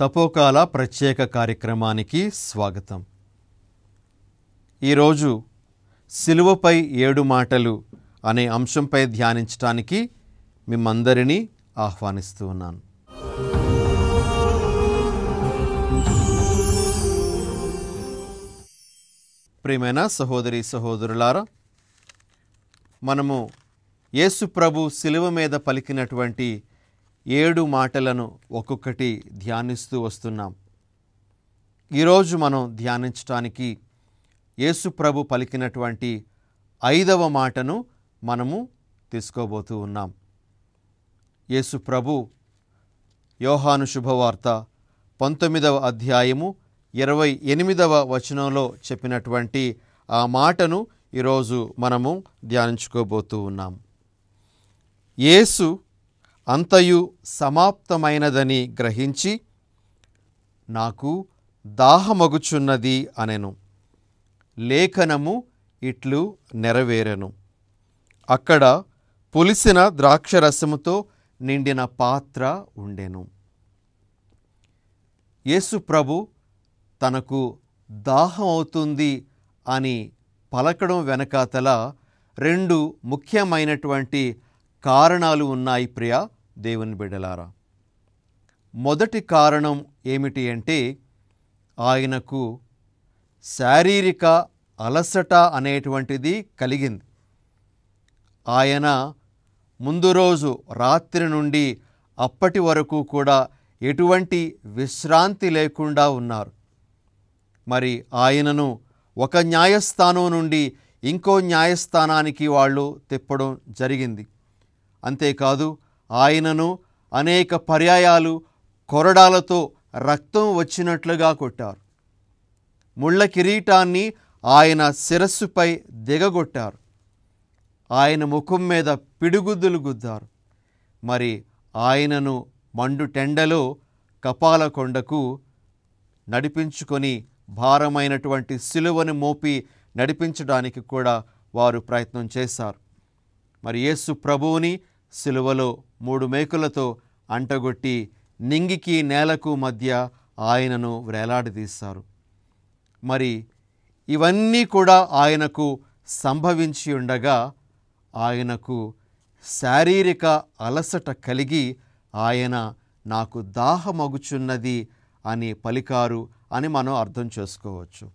తపోకాల ప్రత్యేక కార్యక్రమానికి స్వాగతం ఈరోజు సిలువపై ఏడు మాటలు అనే అంశంపై ధ్యానించటానికి మిమ్మందరినీ ఆహ్వానిస్తూ ఉన్నాను ప్రియమైన సహోదరి సహోదరులారా మనము యేసుప్రభు ప్రభు శిలువ మీద పలికినటువంటి ఏడు మాటలను ఒక్కొక్కటి ధ్యానిస్తూ వస్తున్నాం ఈరోజు మనం ధ్యానించటానికి యేసుప్రభు ప్రభు పలికినటువంటి ఐదవ మాటను మనము తీసుకోబోతూ ఉన్నాం యేసుప్రభు ప్రభు యోహాను శుభవార్త పంతొమ్మిదవ అధ్యాయము ఇరవై ఎనిమిదవ వచనంలో చెప్పినటువంటి ఆ మాటను ఈరోజు మనము ధ్యానించుకోబోతూ ఉన్నాం యేసు అంతయు సమాప్తమైనదని గ్రహించి నాకు దాహమగుచున్నది అనెను లేఖనము ఇట్లు నెరవేరెను అక్కడ పులిసిన ద్రాక్షరసముతో నిండిన పాత్ర ఉండెను యేసు ప్రభు తనకు దాహమవుతుంది అని పలకడం వెనకాతల రెండు ముఖ్యమైనటువంటి కారణాలు ఉన్నాయి ప్రియా దేవుని బిడ్డలారా మొదటి కారణం ఏమిటి అంటే ఆయనకు శారీరక అలసట అనేటువంటిది కలిగింది ఆయన ముందు రోజు రాత్రి నుండి అప్పటి వరకు కూడా ఎటువంటి విశ్రాంతి లేకుండా ఉన్నారు మరి ఆయనను ఒక న్యాయస్థానం నుండి ఇంకో న్యాయస్థానానికి వాళ్ళు తిప్పడం జరిగింది అంతేకాదు ఆయనను అనేక పర్యాయాలు కొరడాలతో రక్తం వచ్చినట్లుగా కొట్టారు ముళ్ళ కిరీటాన్ని ఆయన శిరస్సుపై దిగగొట్టారు ఆయన ముఖం మీద పిడుగుద్దులు గుద్దారు మరి ఆయనను మండు టెండలో కపాల కొండకు నడిపించుకొని భారమైనటువంటి సిలువను మోపి నడిపించడానికి కూడా వారు ప్రయత్నం చేశారు మరి యేసు ప్రభువుని సిలువలో మూడు మేకులతో అంటగొట్టి నింగికి నేలకు మధ్య ఆయనను వేలాడదీశారు మరి ఇవన్నీ కూడా ఆయనకు సంభవించి ఉండగా ఆయనకు శారీరక అలసట కలిగి ఆయన నాకు దాహమగుచున్నది అని పలికారు అని మనం అర్థం చేసుకోవచ్చు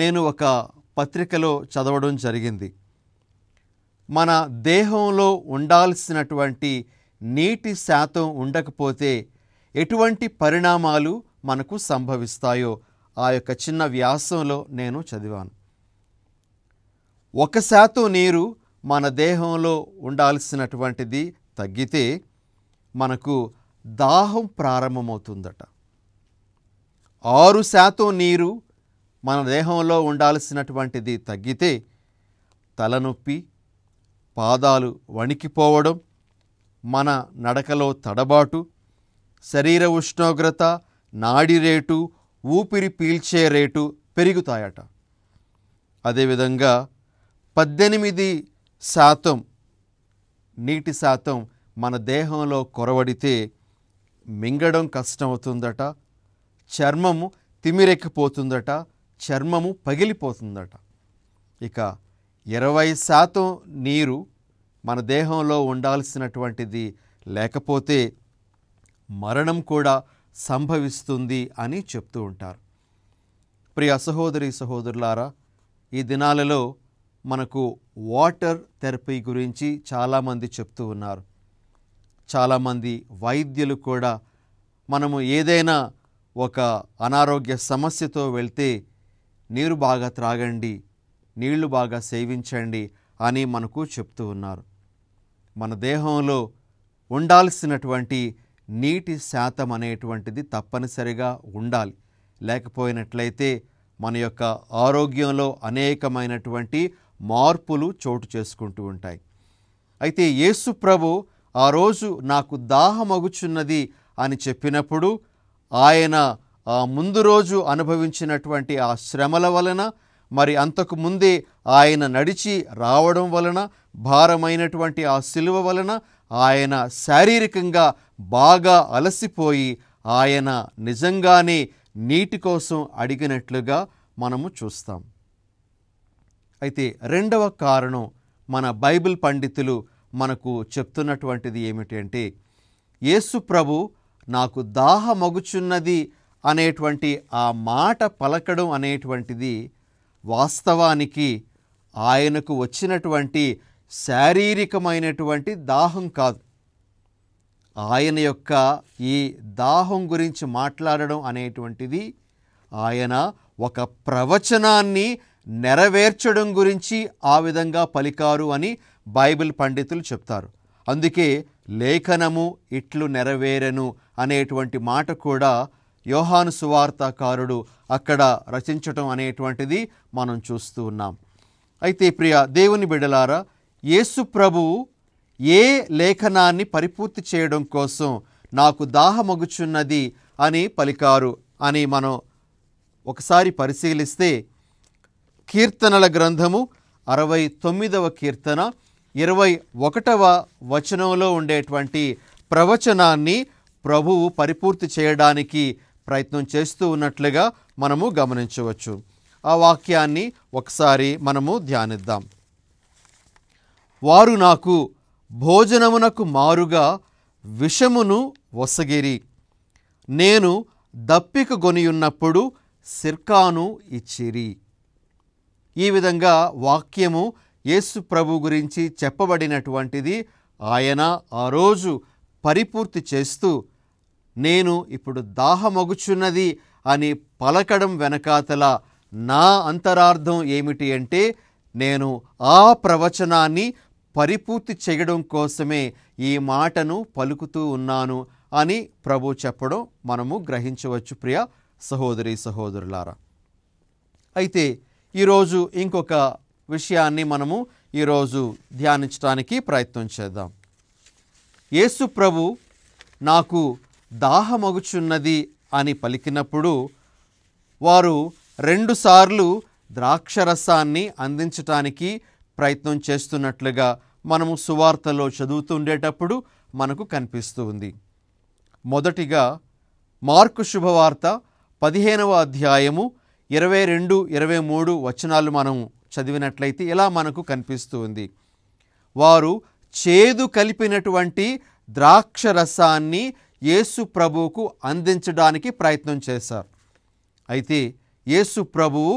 నేను ఒక పత్రికలో చదవడం జరిగింది మన దేహంలో ఉండాల్సినటువంటి నీటి శాతం ఉండకపోతే ఎటువంటి పరిణామాలు మనకు సంభవిస్తాయో ఆ యొక్క చిన్న వ్యాసంలో నేను చదివాను ఒక శాతం నీరు మన దేహంలో ఉండాల్సినటువంటిది తగ్గితే మనకు దాహం ప్రారంభమవుతుందట ఆరు శాతం నీరు మన దేహంలో ఉండాల్సినటువంటిది తగ్గితే తలనొప్పి పాదాలు వణికిపోవడం మన నడకలో తడబాటు శరీర ఉష్ణోగ్రత నాడి రేటు ఊపిరి పీల్చే రేటు పెరుగుతాయట అదేవిధంగా పద్దెనిమిది శాతం నీటి శాతం మన దేహంలో కొరవడితే మింగడం కష్టమవుతుందట చర్మము తిమిరెక్కిపోతుందట చర్మము పగిలిపోతుందట ఇక ఇరవై శాతం నీరు మన దేహంలో ఉండాల్సినటువంటిది లేకపోతే మరణం కూడా సంభవిస్తుంది అని చెప్తూ ఉంటారు ప్రియ సహోదరి సహోదరులారా ఈ దినాలలో మనకు వాటర్ థెరపీ గురించి చాలామంది చెప్తూ ఉన్నారు చాలామంది వైద్యులు కూడా మనము ఏదైనా ఒక అనారోగ్య సమస్యతో వెళ్తే నీరు బాగా త్రాగండి నీళ్లు బాగా సేవించండి అని మనకు చెప్తూ ఉన్నారు మన దేహంలో ఉండాల్సినటువంటి నీటి శాతం అనేటువంటిది తప్పనిసరిగా ఉండాలి లేకపోయినట్లయితే మన యొక్క ఆరోగ్యంలో అనేకమైనటువంటి మార్పులు చోటు చేసుకుంటూ ఉంటాయి అయితే యేసు ప్రభు ఆ రోజు నాకు దాహమగుచున్నది అని చెప్పినప్పుడు ఆయన ముందు రోజు అనుభవించినటువంటి ఆ శ్రమల వలన మరి అంతకు ముందే ఆయన నడిచి రావడం వలన భారమైనటువంటి ఆ సిలువ వలన ఆయన శారీరకంగా బాగా అలసిపోయి ఆయన నిజంగానే నీటి కోసం అడిగినట్లుగా మనము చూస్తాం అయితే రెండవ కారణం మన బైబిల్ పండితులు మనకు చెప్తున్నటువంటిది ఏమిటంటే యేసు ప్రభు నాకు దాహమగుచున్నది అనేటువంటి ఆ మాట పలకడం అనేటువంటిది వాస్తవానికి ఆయనకు వచ్చినటువంటి శారీరకమైనటువంటి దాహం కాదు ఆయన యొక్క ఈ దాహం గురించి మాట్లాడడం అనేటువంటిది ఆయన ఒక ప్రవచనాన్ని నెరవేర్చడం గురించి ఆ విధంగా పలికారు అని బైబిల్ పండితులు చెప్తారు అందుకే లేఖనము ఇట్లు నెరవేరెను అనేటువంటి మాట కూడా యోహాను సువార్తాకారుడు అక్కడ రచించటం అనేటువంటిది మనం చూస్తూ ఉన్నాం అయితే ప్రియ దేవుని బిడలారా యేసు ప్రభువు ఏ లేఖనాన్ని పరిపూర్తి చేయడం కోసం నాకు దాహమగుచున్నది అని పలికారు అని మనం ఒకసారి పరిశీలిస్తే కీర్తనల గ్రంథము అరవై తొమ్మిదవ కీర్తన ఇరవై ఒకటవ వచనంలో ఉండేటువంటి ప్రవచనాన్ని ప్రభువు పరిపూర్తి చేయడానికి ప్రయత్నం చేస్తూ ఉన్నట్లుగా మనము గమనించవచ్చు ఆ వాక్యాన్ని ఒకసారి మనము ధ్యానిద్దాం వారు నాకు భోజనమునకు మారుగా విషమును వసగిరి నేను దప్పిక గొనియున్నప్పుడు సిర్కాను ఇచ్చిరి ఈ విధంగా వాక్యము యేసు ప్రభు గురించి చెప్పబడినటువంటిది ఆయన ఆ రోజు పరిపూర్తి చేస్తూ నేను ఇప్పుడు దాహమగుచున్నది అని పలకడం వెనకాతల నా అంతరార్థం ఏమిటి అంటే నేను ఆ ప్రవచనాన్ని పరిపూర్తి చేయడం కోసమే ఈ మాటను పలుకుతూ ఉన్నాను అని ప్రభు చెప్పడం మనము గ్రహించవచ్చు ప్రియ సహోదరి సహోదరులారా అయితే ఈరోజు ఇంకొక విషయాన్ని మనము ఈరోజు ధ్యానించడానికి ప్రయత్నం చేద్దాం యేసు ప్రభు నాకు దాహమగుచున్నది అని పలికినప్పుడు వారు రెండుసార్లు ద్రాక్షరసాన్ని అందించటానికి ప్రయత్నం చేస్తున్నట్లుగా మనము సువార్తలో చదువుతుండేటప్పుడు మనకు కనిపిస్తూ మొదటిగా మార్కు శుభవార్త పదిహేనవ అధ్యాయము ఇరవై రెండు ఇరవై మూడు వచనాలు మనం చదివినట్లయితే ఇలా మనకు కనిపిస్తూ ఉంది వారు చేదు కలిపినటువంటి ద్రాక్షరసాన్ని యేసు ప్రభువుకు అందించడానికి ప్రయత్నం చేశారు అయితే యేసు ప్రభువు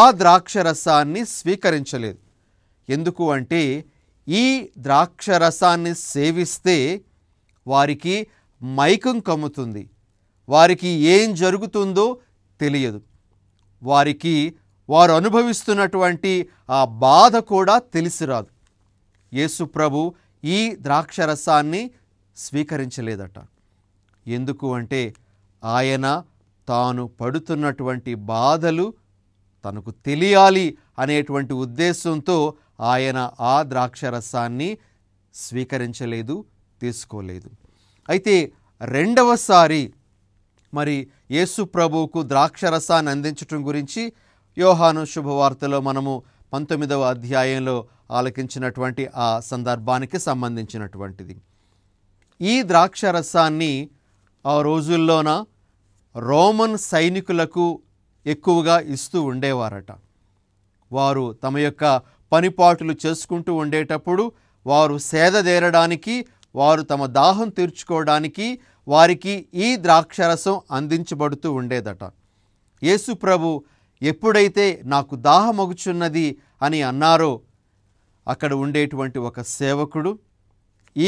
ఆ ద్రాక్షరసాన్ని స్వీకరించలేదు ఎందుకు అంటే ఈ ద్రాక్షరసాన్ని సేవిస్తే వారికి మైకం కమ్ముతుంది వారికి ఏం జరుగుతుందో తెలియదు వారికి వారు అనుభవిస్తున్నటువంటి ఆ బాధ కూడా తెలిసిరాదు యేసు ప్రభు ఈ ద్రాక్షరసాన్ని స్వీకరించలేదట ఎందుకు అంటే ఆయన తాను పడుతున్నటువంటి బాధలు తనకు తెలియాలి అనేటువంటి ఉద్దేశంతో ఆయన ఆ ద్రాక్షరసాన్ని స్వీకరించలేదు తీసుకోలేదు అయితే రెండవసారి మరి యేసు ప్రభువుకు ద్రాక్షరసాన్ని అందించటం గురించి యోహాను శుభవార్తలో మనము పంతొమ్మిదవ అధ్యాయంలో ఆలకించినటువంటి ఆ సందర్భానికి సంబంధించినటువంటిది ఈ ద్రాక్షరసాన్ని ఆ రోజుల్లోన రోమన్ సైనికులకు ఎక్కువగా ఇస్తూ ఉండేవారట వారు తమ యొక్క పనిపాట్లు చేసుకుంటూ ఉండేటప్పుడు వారు సేదదేరడానికి వారు తమ దాహం తీర్చుకోవడానికి వారికి ఈ ద్రాక్షరసం అందించబడుతూ ఉండేదట యేసు ప్రభు ఎప్పుడైతే నాకు దాహమగుచున్నది అని అన్నారో అక్కడ ఉండేటువంటి ఒక సేవకుడు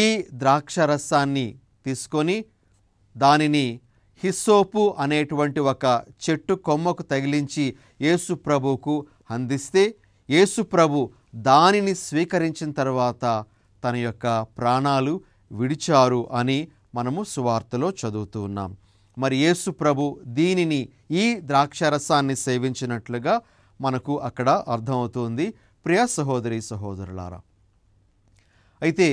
ఈ ద్రాక్షరసాన్ని తీసుకొని దానిని హిస్సోపు అనేటువంటి ఒక చెట్టు కొమ్మకు తగిలించి యేసు ప్రభువుకు అందిస్తే యేసు ప్రభు దానిని స్వీకరించిన తర్వాత తన యొక్క ప్రాణాలు విడిచారు అని మనము సువార్తలో చదువుతూ ఉన్నాం మరి యేసు ప్రభు దీనిని ఈ ద్రాక్షరసాన్ని సేవించినట్లుగా మనకు అక్కడ అర్థమవుతుంది ప్రియ సహోదరి సహోదరులారా అయితే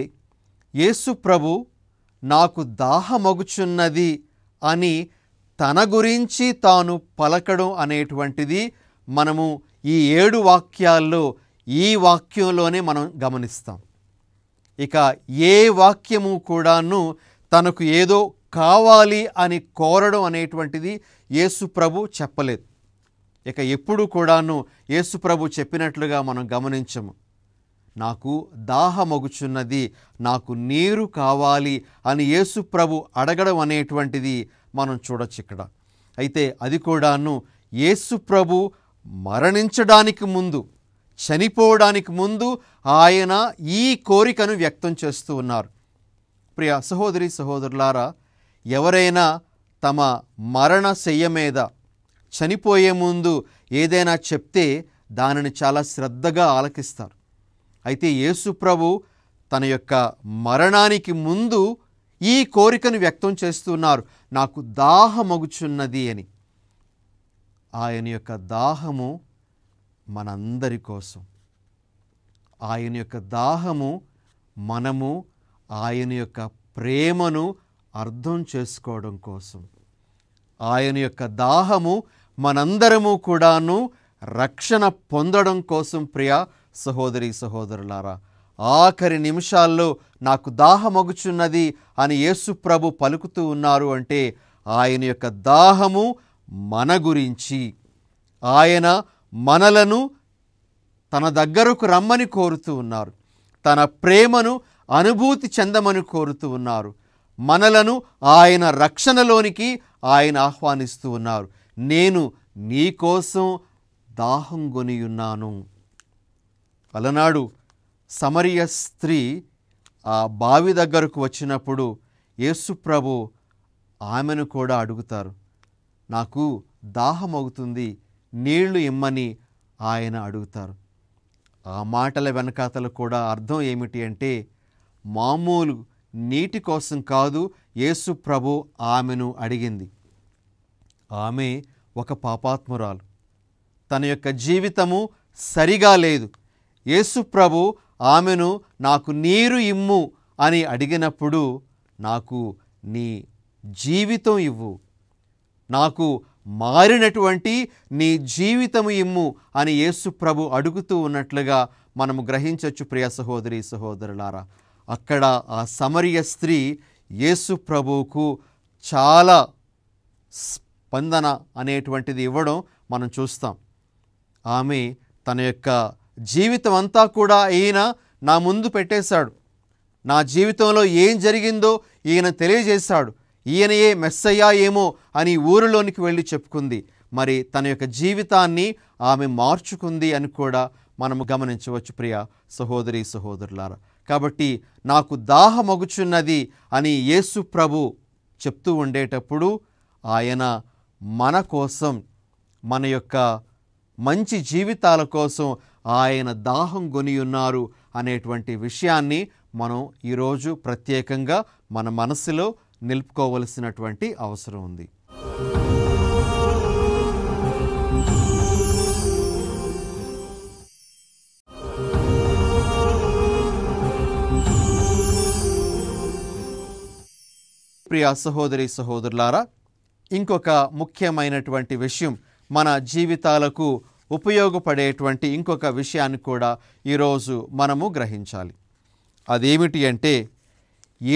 యేసు ప్రభు నాకు దాహమగుచున్నది అని తన గురించి తాను పలకడం అనేటువంటిది మనము ఈ ఏడు వాక్యాల్లో ఈ వాక్యంలోనే మనం గమనిస్తాం ఇక ఏ వాక్యము కూడాను తనకు ఏదో కావాలి అని కోరడం అనేటువంటిది యేసుప్రభు చెప్పలేదు ఇక ఎప్పుడు కూడాను యేసుప్రభు చెప్పినట్లుగా మనం గమనించము నాకు దాహమగుచున్నది నాకు నీరు కావాలి అని యేసు ప్రభు అడగడం అనేటువంటిది మనం చూడొచ్చు ఇక్కడ అయితే అది కూడాను యేసు ప్రభు మరణించడానికి ముందు చనిపోవడానికి ముందు ఆయన ఈ కోరికను వ్యక్తం చేస్తూ ఉన్నారు ప్రియ సహోదరి సహోదరులారా ఎవరైనా తమ మరణ శయ్య మీద చనిపోయే ముందు ఏదైనా చెప్తే దానిని చాలా శ్రద్ధగా ఆలకిస్తారు అయితే యేసుప్రభు తన యొక్క మరణానికి ముందు ఈ కోరికను వ్యక్తం చేస్తున్నారు నాకు దాహమగుచున్నది అని ఆయన యొక్క దాహము మనందరి కోసం ఆయన యొక్క దాహము మనము ఆయన యొక్క ప్రేమను అర్థం చేసుకోవడం కోసం ఆయన యొక్క దాహము మనందరము కూడాను రక్షణ పొందడం కోసం ప్రియ సహోదరి సహోదరులారా ఆఖరి నిమిషాల్లో నాకు దాహమొగుచున్నది అని యేసు ప్రభు పలుకుతూ ఉన్నారు అంటే ఆయన యొక్క దాహము మన గురించి ఆయన మనలను తన దగ్గరకు రమ్మని కోరుతూ ఉన్నారు తన ప్రేమను అనుభూతి చెందమని కోరుతూ ఉన్నారు మనలను ఆయన రక్షణలోనికి ఆయన ఆహ్వానిస్తూ ఉన్నారు నేను నీకోసం దాహం కొనియున్నాను పలనాడు సమరియ స్త్రీ ఆ బావి దగ్గరకు వచ్చినప్పుడు యేసుప్రభు ఆమెను కూడా అడుగుతారు నాకు దాహం అవుతుంది నీళ్లు ఇమ్మని ఆయన అడుగుతారు ఆ మాటల వెనకాతలు కూడా అర్థం ఏమిటి అంటే మామూలు నీటి కోసం కాదు యేసుప్రభు ఆమెను అడిగింది ఆమె ఒక పాపాత్మురాలు తన యొక్క జీవితము సరిగా లేదు యేసుప్రభు ఆమెను నాకు నీరు ఇమ్ము అని అడిగినప్పుడు నాకు నీ జీవితం ఇవ్వు నాకు మారినటువంటి నీ జీవితము ఇమ్ము అని యేసు ప్రభు అడుగుతూ ఉన్నట్లుగా మనము గ్రహించవచ్చు ప్రియ సహోదరి సహోదరులారా అక్కడ ఆ సమరియ స్త్రీ యేసు ప్రభువుకు చాలా స్పందన అనేటువంటిది ఇవ్వడం మనం చూస్తాం ఆమె తన యొక్క జీవితం అంతా కూడా ఈయన నా ముందు పెట్టేశాడు నా జీవితంలో ఏం జరిగిందో ఈయన తెలియజేశాడు ఈయనయే మెస్సయ్యా ఏమో అని ఊరిలోనికి వెళ్ళి చెప్పుకుంది మరి తన యొక్క జీవితాన్ని ఆమె మార్చుకుంది అని కూడా మనము గమనించవచ్చు ప్రియ సహోదరి సహోదరులారా కాబట్టి నాకు దాహమగుచున్నది అని యేసు ప్రభు చెప్తూ ఉండేటప్పుడు ఆయన మన కోసం మన యొక్క మంచి జీవితాల కోసం ఆయన దాహం గొనియున్నారు అనేటువంటి విషయాన్ని మనం ఈరోజు ప్రత్యేకంగా మన మనసులో నిలుపుకోవలసినటువంటి అవసరం ఉంది ప్రియా సహోదరి సహోదరులారా ఇంకొక ముఖ్యమైనటువంటి విషయం మన జీవితాలకు ఉపయోగపడేటువంటి ఇంకొక విషయాన్ని కూడా ఈరోజు మనము గ్రహించాలి అదేమిటి అంటే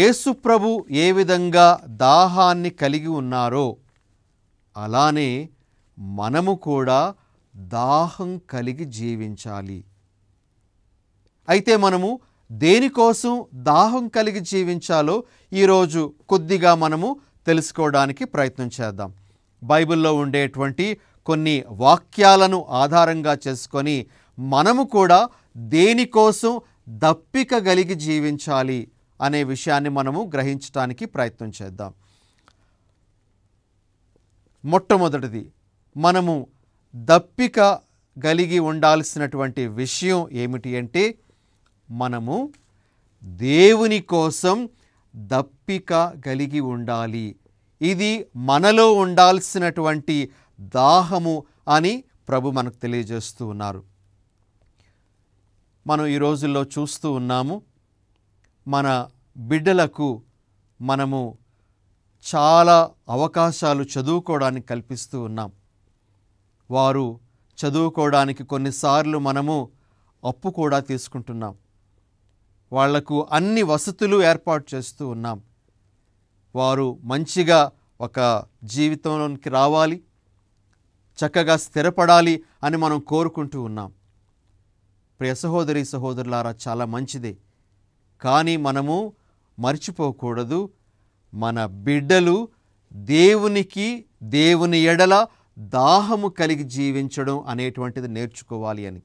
ఏసుప్రభు ఏ విధంగా దాహాన్ని కలిగి ఉన్నారో అలానే మనము కూడా దాహం కలిగి జీవించాలి అయితే మనము దేనికోసం దాహం కలిగి జీవించాలో ఈరోజు కొద్దిగా మనము తెలుసుకోవడానికి ప్రయత్నం చేద్దాం బైబిల్లో ఉండేటువంటి కొన్ని వాక్యాలను ఆధారంగా చేసుకొని మనము కూడా దేనికోసం దప్పిక కలిగి జీవించాలి అనే విషయాన్ని మనము గ్రహించడానికి ప్రయత్నం చేద్దాం మొట్టమొదటిది మనము దప్పిక కలిగి ఉండాల్సినటువంటి విషయం ఏమిటి అంటే మనము దేవుని కోసం దప్పిక కలిగి ఉండాలి ఇది మనలో ఉండాల్సినటువంటి దాహము అని ప్రభు మనకు తెలియజేస్తూ ఉన్నారు మనం ఈ రోజుల్లో చూస్తూ ఉన్నాము మన బిడ్డలకు మనము చాలా అవకాశాలు చదువుకోవడానికి కల్పిస్తూ ఉన్నాం వారు చదువుకోవడానికి కొన్నిసార్లు మనము అప్పు కూడా తీసుకుంటున్నాం వాళ్లకు అన్ని వసతులు ఏర్పాటు చేస్తూ ఉన్నాం వారు మంచిగా ఒక జీవితంలోనికి రావాలి చక్కగా స్థిరపడాలి అని మనం కోరుకుంటూ ఉన్నాం ప్రియ సహోదరి సహోదరులారా చాలా మంచిదే కానీ మనము మర్చిపోకూడదు మన బిడ్డలు దేవునికి దేవుని ఎడల దాహము కలిగి జీవించడం అనేటువంటిది నేర్చుకోవాలి అని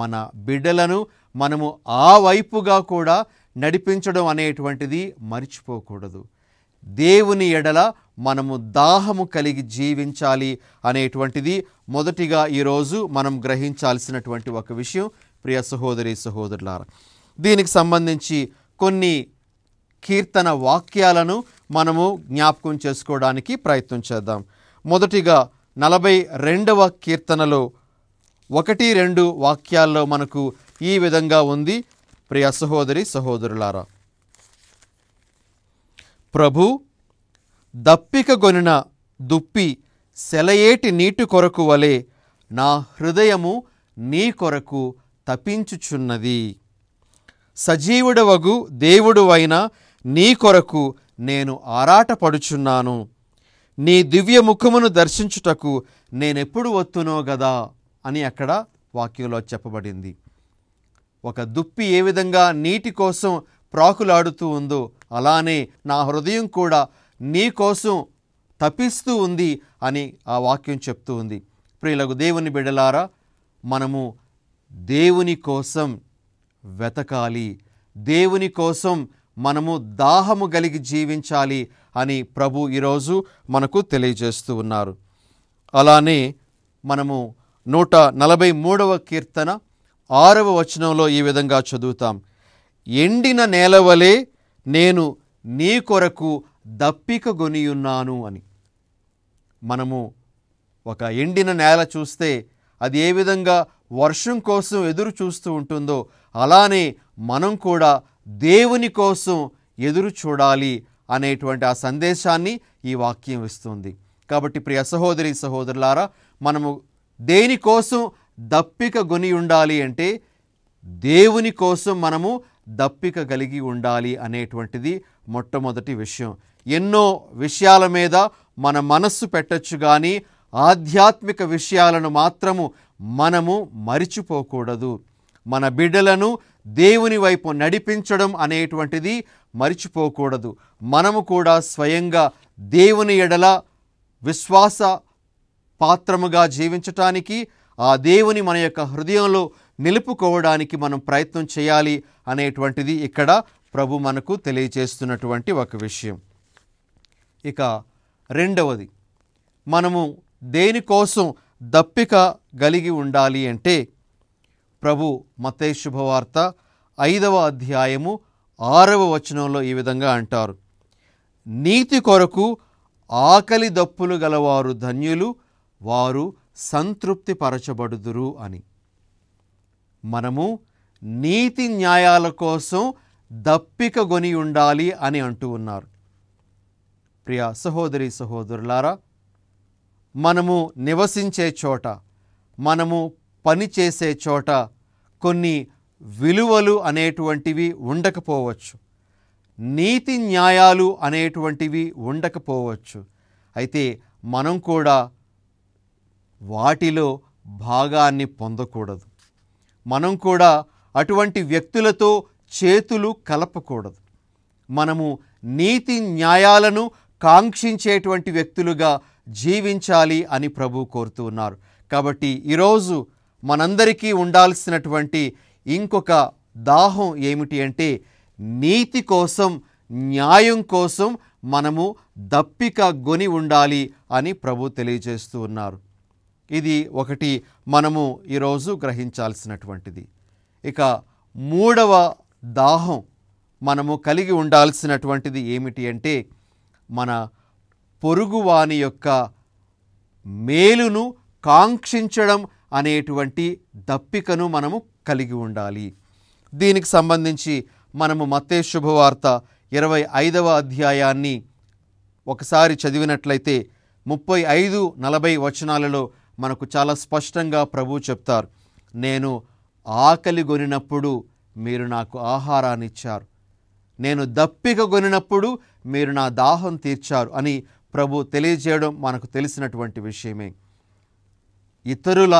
మన బిడ్డలను మనము ఆ వైపుగా కూడా నడిపించడం అనేటువంటిది మర్చిపోకూడదు దేవుని ఎడల మనము దాహము కలిగి జీవించాలి అనేటువంటిది మొదటిగా ఈరోజు మనం గ్రహించాల్సినటువంటి ఒక విషయం ప్రియ సహోదరి సహోదరులారా దీనికి సంబంధించి కొన్ని కీర్తన వాక్యాలను మనము జ్ఞాపకం చేసుకోవడానికి ప్రయత్నం చేద్దాం మొదటిగా నలభై రెండవ కీర్తనలో ఒకటి రెండు వాక్యాల్లో మనకు ఈ విధంగా ఉంది ప్రియ సహోదరి సహోదరులారా ప్రభు దప్పికగొనిన దుప్పి సెలయేటి నీటి కొరకు వలె నా హృదయము నీ కొరకు తపించుచున్నది సజీవుడవగు దేవుడు అయిన నీ కొరకు నేను ఆరాటపడుచున్నాను నీ దివ్య ముఖమును దర్శించుటకు నేనెప్పుడు వత్తునో గదా అని అక్కడ వాక్యంలో చెప్పబడింది ఒక దుప్పి ఏ విధంగా నీటి కోసం ప్రాకులాడుతూ ఉందో అలానే నా హృదయం కూడా నీకోసం తప్పిస్తూ ఉంది అని ఆ వాక్యం చెప్తూ ఉంది ప్రియులకు దేవుని బిడలారా మనము దేవుని కోసం వెతకాలి దేవుని కోసం మనము దాహము కలిగి జీవించాలి అని ప్రభు ఈరోజు మనకు తెలియజేస్తూ ఉన్నారు అలానే మనము నూట నలభై మూడవ కీర్తన ఆరవ వచనంలో ఈ విధంగా చదువుతాం ఎండిన నేల వలె నేను నీ కొరకు దప్పిక గొనియున్నాను అని మనము ఒక ఎండిన నేల చూస్తే అది ఏ విధంగా వర్షం కోసం ఎదురు చూస్తూ ఉంటుందో అలానే మనం కూడా దేవుని కోసం ఎదురు చూడాలి అనేటువంటి ఆ సందేశాన్ని ఈ వాక్యం ఇస్తుంది కాబట్టి ప్రియ సహోదరి సహోదరులారా మనము దేనికోసం దప్పిక గొని ఉండాలి అంటే దేవుని కోసం మనము దప్పిక కలిగి ఉండాలి అనేటువంటిది మొట్టమొదటి విషయం ఎన్నో విషయాల మీద మన మనస్సు పెట్టచ్చు కానీ ఆధ్యాత్మిక విషయాలను మాత్రము మనము మరిచిపోకూడదు మన బిడ్డలను దేవుని వైపు నడిపించడం అనేటువంటిది మరిచిపోకూడదు మనము కూడా స్వయంగా దేవుని ఎడల విశ్వాస పాత్రముగా జీవించటానికి ఆ దేవుని మన యొక్క హృదయంలో నిలుపుకోవడానికి మనం ప్రయత్నం చేయాలి అనేటువంటిది ఇక్కడ ప్రభు మనకు తెలియచేస్తున్నటువంటి ఒక విషయం ఇక రెండవది మనము దేనికోసం దప్పిక కలిగి ఉండాలి అంటే ప్రభు మతే శుభవార్త ఐదవ అధ్యాయము ఆరవ వచనంలో ఈ విధంగా అంటారు నీతి కొరకు ఆకలి దప్పులు గలవారు ధన్యులు వారు సంతృప్తిపరచబడుదురు అని మనము నీతి న్యాయాల కోసం దప్పిక గొని ఉండాలి అని అంటూ ఉన్నారు ప్రియ సహోదరి సహోదరులారా మనము నివసించే చోట మనము పనిచేసే చోట కొన్ని విలువలు అనేటువంటివి ఉండకపోవచ్చు నీతి న్యాయాలు అనేటువంటివి ఉండకపోవచ్చు అయితే మనం కూడా వాటిలో భాగాన్ని పొందకూడదు మనం కూడా అటువంటి వ్యక్తులతో చేతులు కలపకూడదు మనము నీతి న్యాయాలను కాంక్షించేటువంటి వ్యక్తులుగా జీవించాలి అని ప్రభు కోరుతూ ఉన్నారు కాబట్టి ఈరోజు మనందరికీ ఉండాల్సినటువంటి ఇంకొక దాహం ఏమిటి అంటే నీతి కోసం న్యాయం కోసం మనము దప్పిక గొని ఉండాలి అని ప్రభు తెలియజేస్తూ ఉన్నారు ఇది ఒకటి మనము ఈరోజు గ్రహించాల్సినటువంటిది ఇక మూడవ దాహం మనము కలిగి ఉండాల్సినటువంటిది ఏమిటి అంటే మన పొరుగువాని యొక్క మేలును కాంక్షించడం అనేటువంటి దప్పికను మనము కలిగి ఉండాలి దీనికి సంబంధించి మనము మత్తే శుభవార్త ఇరవై ఐదవ అధ్యాయాన్ని ఒకసారి చదివినట్లయితే ముప్పై ఐదు నలభై వచనాలలో మనకు చాలా స్పష్టంగా ప్రభు చెప్తారు నేను ఆకలి కొనినప్పుడు మీరు నాకు ఆహారాన్ని ఇచ్చారు నేను దప్పిక కొనినప్పుడు మీరు నా దాహం తీర్చారు అని ప్రభు తెలియజేయడం మనకు తెలిసినటువంటి విషయమే ఇతరుల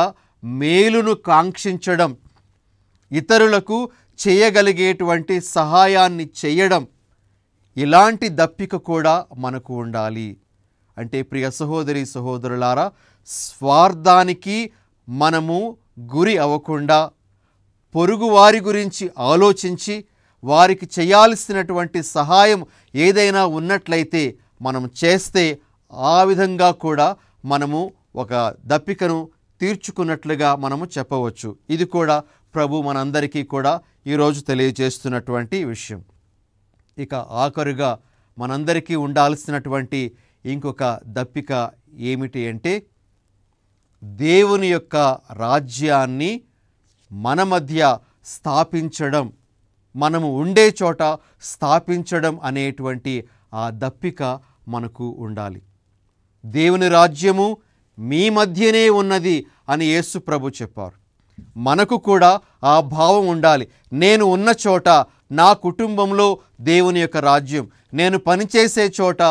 మేలును కాంక్షించడం ఇతరులకు చేయగలిగేటువంటి సహాయాన్ని చేయడం ఇలాంటి దప్పిక కూడా మనకు ఉండాలి అంటే ప్రియ సహోదరి సహోదరులారా స్వార్థానికి మనము గురి అవ్వకుండా పొరుగు వారి గురించి ఆలోచించి వారికి చేయాల్సినటువంటి సహాయం ఏదైనా ఉన్నట్లయితే మనం చేస్తే ఆ విధంగా కూడా మనము ఒక దప్పికను తీర్చుకున్నట్లుగా మనము చెప్పవచ్చు ఇది కూడా ప్రభు మనందరికీ కూడా ఈరోజు తెలియజేస్తున్నటువంటి విషయం ఇక ఆఖరుగా మనందరికీ ఉండాల్సినటువంటి ఇంకొక దప్పిక ఏమిటి అంటే దేవుని యొక్క రాజ్యాన్ని మన మధ్య స్థాపించడం మనము ఉండే చోట స్థాపించడం అనేటువంటి ఆ దప్పిక మనకు ఉండాలి దేవుని రాజ్యము మీ మధ్యనే ఉన్నది అని యేసు ప్రభు చెప్పారు మనకు కూడా ఆ భావం ఉండాలి నేను ఉన్న చోట నా కుటుంబంలో దేవుని యొక్క రాజ్యం నేను పనిచేసే చోట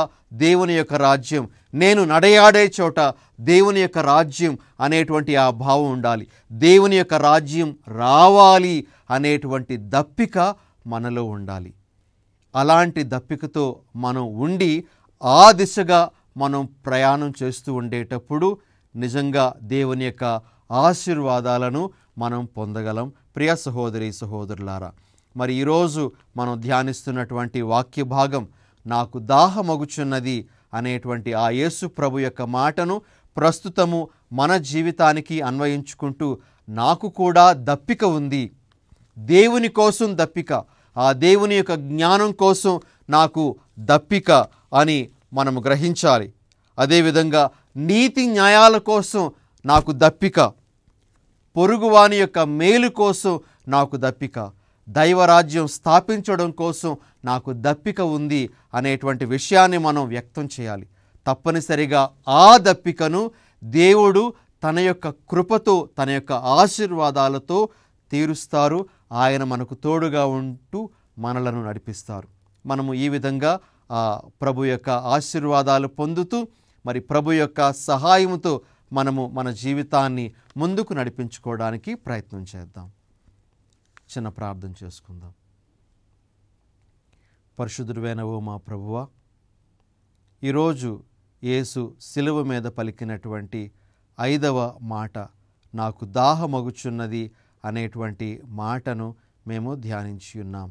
దేవుని యొక్క రాజ్యం నేను నడయాడే చోట దేవుని యొక్క రాజ్యం అనేటువంటి ఆ భావం ఉండాలి దేవుని యొక్క రాజ్యం రావాలి అనేటువంటి దప్పిక మనలో ఉండాలి అలాంటి దప్పికతో మనం ఉండి ఆ దిశగా మనం ప్రయాణం చేస్తూ ఉండేటప్పుడు నిజంగా దేవుని యొక్క ఆశీర్వాదాలను మనం పొందగలం ప్రియ సహోదరి సహోదరులారా మరి ఈరోజు మనం ధ్యానిస్తున్నటువంటి వాక్య భాగం నాకు దాహమగుచున్నది అనేటువంటి ఆ యేసు ప్రభు యొక్క మాటను ప్రస్తుతము మన జీవితానికి అన్వయించుకుంటూ నాకు కూడా దప్పిక ఉంది దేవుని కోసం దప్పిక ఆ దేవుని యొక్క జ్ఞానం కోసం నాకు దప్పిక అని మనం గ్రహించాలి అదేవిధంగా నీతి న్యాయాల కోసం నాకు దప్పిక పొరుగువాని యొక్క మేలు కోసం నాకు దప్పిక దైవరాజ్యం స్థాపించడం కోసం నాకు దప్పిక ఉంది అనేటువంటి విషయాన్ని మనం వ్యక్తం చేయాలి తప్పనిసరిగా ఆ దప్పికను దేవుడు తన యొక్క కృపతో తన యొక్క ఆశీర్వాదాలతో తీరుస్తారు ఆయన మనకు తోడుగా ఉంటూ మనలను నడిపిస్తారు మనము ఈ విధంగా ప్రభు యొక్క ఆశీర్వాదాలు పొందుతూ మరి ప్రభు యొక్క సహాయంతో మనము మన జీవితాన్ని ముందుకు నడిపించుకోవడానికి ప్రయత్నం చేద్దాం చిన్న ప్రార్థన చేసుకుందాం పరిశుద్ధుడైన ఓ మా ప్రభువా ఈరోజు యేసు సిలువ మీద పలికినటువంటి ఐదవ మాట నాకు దాహమగుచున్నది అనేటువంటి మాటను మేము ధ్యానించి ఉన్నాం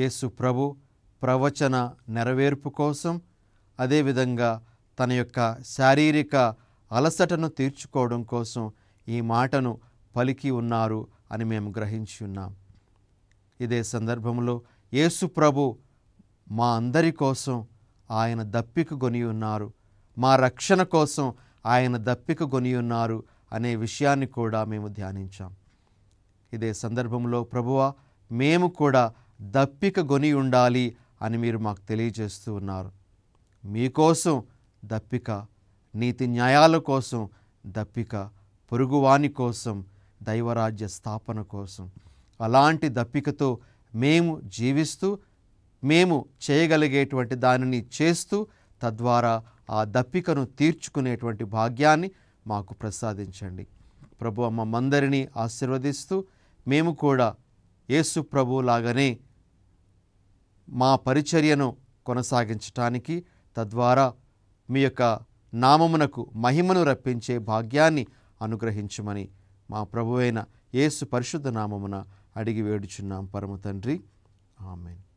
యేసు ప్రభు ప్రవచన నెరవేర్పు కోసం అదేవిధంగా తన యొక్క శారీరక అలసటను తీర్చుకోవడం కోసం ఈ మాటను పలికి ఉన్నారు అని మేము గ్రహించి ఉన్నాం ఇదే సందర్భంలో యేసు ప్రభు మా అందరి కోసం ఆయన దప్పిక కొని ఉన్నారు మా రక్షణ కోసం ఆయన దప్పిక కొని ఉన్నారు అనే విషయాన్ని కూడా మేము ధ్యానించాం ఇదే సందర్భంలో ప్రభువా మేము కూడా దప్పిక గొని ఉండాలి అని మీరు మాకు తెలియజేస్తూ ఉన్నారు మీకోసం దప్పిక నీతి న్యాయాల కోసం దప్పిక పొరుగువాని కోసం దైవరాజ్య స్థాపన కోసం అలాంటి దప్పికతో మేము జీవిస్తూ మేము చేయగలిగేటువంటి దానిని చేస్తూ తద్వారా ఆ దప్పికను తీర్చుకునేటువంటి భాగ్యాన్ని మాకు ప్రసాదించండి ప్రభు మమ్మందరినీ ఆశీర్వదిస్తూ మేము కూడా యేసు ప్రభులాగానే మా పరిచర్యను కొనసాగించటానికి తద్వారా మీ యొక్క నామమునకు మహిమను రప్పించే భాగ్యాన్ని అనుగ్రహించమని మా ప్రభువైన యేసు పరిశుద్ధ నామమున అడిగి వేడుచున్నాం పరమ తండ్రి ఆమెన్